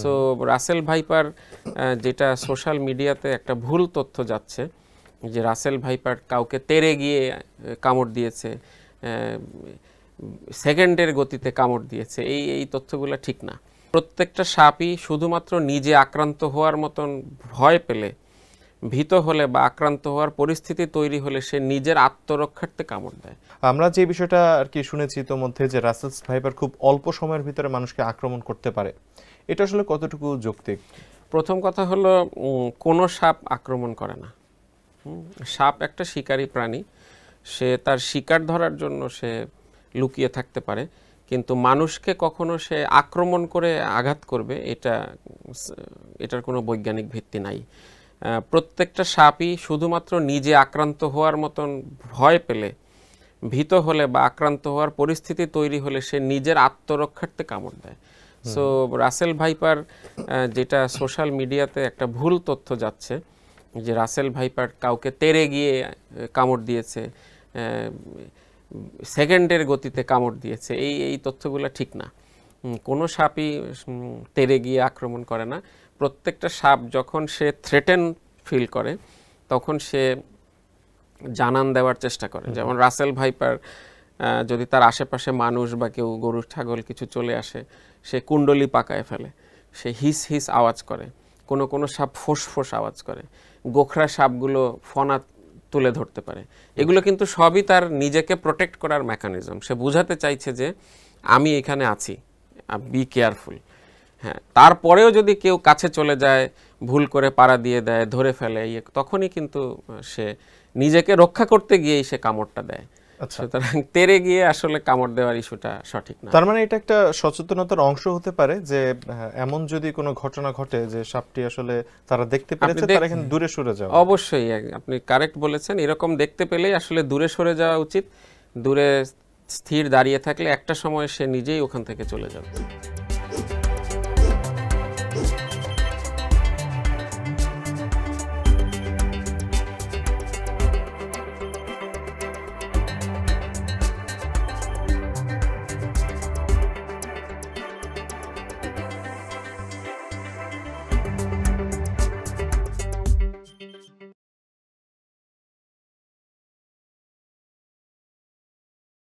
So Russell viper যেটা social মিডিয়াতে একটা ভুল তথ্য যাচ্ছে যে রাসেল ভাইপার কাউকে তেরে গিয়ে কামড় দিয়েছে সেকেন্ডের গতিতে কামড় দিয়েছে এই এই তথ্যগুলো ঠিক না প্রত্যেকটা সাপই শুধুমাত্র নিজে আক্রান্ত হওয়ার মতন ভয় পেলে ভীত হলে বা আক্রান্ত হওয়ার পরিস্থিতি তৈরি হলে সে নিজের আত্মরক্ষার্থে কামড় দেয় আমরা যে বিষয়টা আর কি শুনেছি ইতোমধ্যে যে রাসেলস ফাইবার খুব অল্প সময়ের ভিতরে মানুষকে আক্রমণ করতে পারে এটা আসলে কতটুকু যৌক্তিক প্রথম কথা হলো কোনো সাপ আক্রমণ করে না সাপ একটা শিকারী প্রাণী সে তার শিকার ধরার জন্য সে লুকিয়ে থাকতে পারে কিন্তু মানুষকে কখনো সে আক্রমণ করে আঘাত করবে এটা এটার কোনো বৈজ্ঞানিক ভিত্তি নাই প্রত্যেকটা সাপই শুধুমাত্র নিজে আক্রান্ত হওয়ার মতন ভয় পেলে ভীত হলে বা আক্রান্ত হওয়ার পরিস্থিতি তৈরি হলে সে নিজের আত্মরক্ষার্থে কামড় দেয় সো রাসেল ভাইপার যেটা সোশ্যাল মিডিয়াতে একটা ভুল তথ্য যাচ্ছে যে রাসেল ভাইপার কাউকে তেরে গিয়ে কামড় দিয়েছে সেকেন্ডের গতিতে কামড় দিয়েছে এই এই তথ্যগুলো ঠিক না কোনো সাপই তেরে গিয়ে আক্রমণ করে না প্রত্যেকটা সাপ যখন সে থ্রেটেন ফিল করে তখন সে জানান দেওয়ার চেষ্টা করে যেমন রাসেল ভাইপার যদি তার আশেপাশে মানুষ বা কেউ গরু ছাগল কিছু চলে আসে সে কুণ্ডলি পাকায় ফেলে সে হিস হিস আওয়াজ করে কোনো কোনো সাপ ফোঁস ফোঁস আওয়াজ করে গোখরা সাপগুলো ফনা তুলে ধরতে পারে এগুলো কিন্তু সবই তার নিজেকে প্রোটেক্ট করার মেকানিজম সে বুঝাতে চাইছে যে আমি এখানে আছি বি কেয়ারফুল হ্যাঁ তারপরেও যদি কেউ কাছে চলে যায় ভুল করে পাড়া দিয়ে দেয় ধরে ফেলে ইয়ে তখনই কিন্তু সে নিজেকে রক্ষা করতে গিয়েই সে কামড়টা দেয় আচ্ছা। সুতরাং তেরে গিয়ে আসলে কামড় দেওয়ার ইস্যুটা সঠিক না তার মানে এটা একটা সচেতনতার অংশ হতে পারে যে এমন যদি কোনো ঘটনা ঘটে যে সাপটি আসলে তারা দেখতে পেরেছে তারা এখানে দূরে সরে যাওয়া অবশ্যই আপনি কারেক্ট বলেছেন এরকম দেখতে পেলেই আসলে দূরে সরে যাওয়া উচিত দূরে স্থির দাঁড়িয়ে থাকলে একটা সময় সে নিজেই ওখান থেকে চলে যাবে